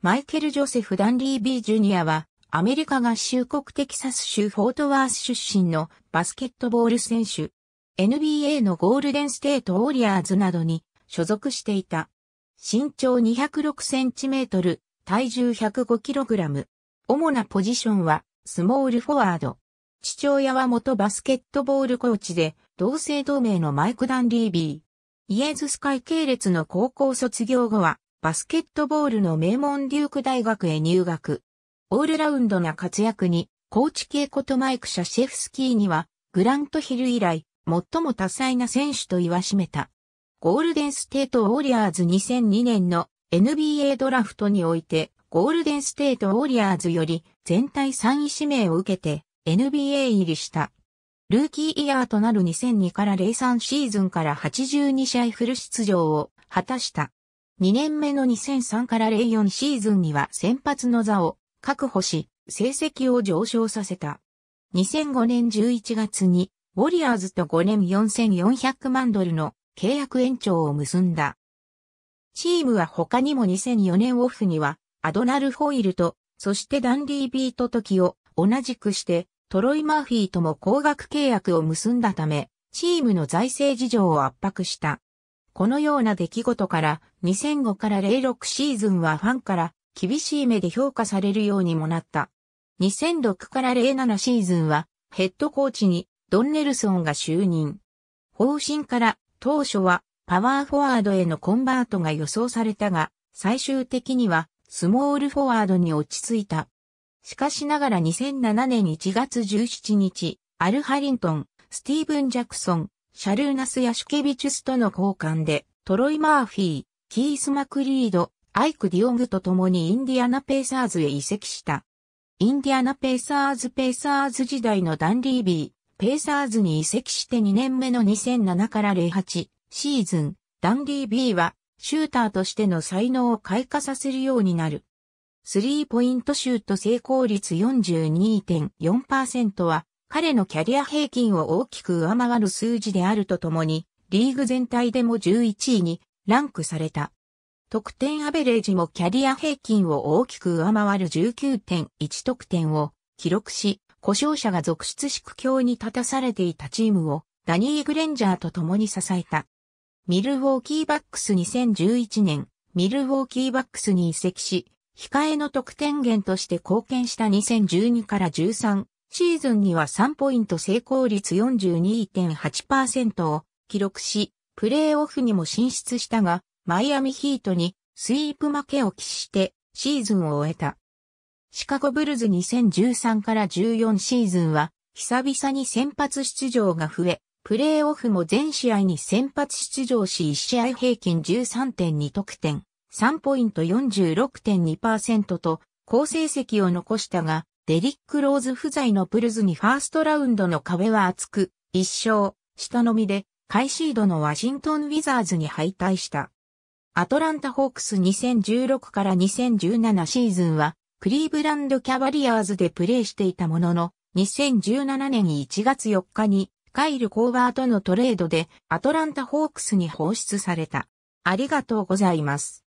マイケル・ジョセフ・ダンリー・ビー・ジュニアは、アメリカ合衆国テキサス州フォートワース出身のバスケットボール選手。NBA のゴールデンステート・ウォリアーズなどに所属していた。身長206センチメートル、体重105キログラム。主なポジションは、スモールフォワード。父親は元バスケットボールコーチで、同姓同名のマイク・ダンリービー。イエズス会系列の高校卒業後は、バスケットボールの名門デューク大学へ入学。オールラウンドな活躍に、コーチ系ことマイク・シャシェフスキーには、グラントヒル以来、最も多彩な選手と言わしめた。ゴールデンステート・ウォリアーズ2002年の NBA ドラフトにおいて、ゴールデンステート・ウォリアーズより全体3位指名を受けて NBA 入りした。ルーキーイヤーとなる2002から03シーズンから82試合フル出場を果たした。2年目の2003から04シーズンには先発の座を確保し、成績を上昇させた。2005年11月に、ウォリアーズと5年4400万ドルの契約延長を結んだ。チームは他にも2004年オフには、アドナル・ホイルと、そしてダンディ・ビート・トキを同じくして、トロイ・マーフィーとも高額契約を結んだため、チームの財政事情を圧迫した。このような出来事から、2005から06シーズンはファンから厳しい目で評価されるようにもなった。2006から07シーズンはヘッドコーチにドンネルソンが就任。方針から当初はパワーフォワードへのコンバートが予想されたが、最終的にはスモールフォワードに落ち着いた。しかしながら2007年1月17日、アルハリントン、スティーブン・ジャクソン、シャルーナス・ヤシュケビチュスとの交換で、トロイ・マーフィー、キース・マクリード、アイク・ディオングと共にインディアナ・ペーサーズへ移籍した。インディアナ・ペーサーズ・ペーサーズ時代のダン・リービー、ペーサーズに移籍して2年目の2007から08シーズン、ダン・リービーはシューターとしての才能を開花させるようになる。スリーポイントシュート成功率42.4%は彼のキャリア平均を大きく上回る数字であるとともに、リーグ全体でも11位にランクされた。得点アベレージもキャリア平均を大きく上回る19.1得点を記録し、故障者が続出し苦境に立たされていたチームをダニー・グレンジャーと共に支えた。ミルウォーキーバックス2011年、ミルウォーキーバックスに移籍し、控えの得点源として貢献した2012から13シーズンには3ポイント成功率42.8%を記録し、プレーオフにも進出したが、マイアミヒートにスイープ負けを喫してシーズンを終えた。シカゴブルズ2013から14シーズンは、久々に先発出場が増え、プレーオフも全試合に先発出場し1試合平均13.2得点、3ポイント46.2%と好成績を残したが、デリック・ローズ不在のブルズにファーストラウンドの壁は厚く、1勝、下のみでカイシードのワシントン・ウィザーズに敗退した。アトランタ・ホークス2016から2017シーズンは、クリーブランド・キャバリアーズでプレーしていたものの、2017年1月4日に、カイル・コーバーとのトレードで、アトランタ・ホークスに放出された。ありがとうございます。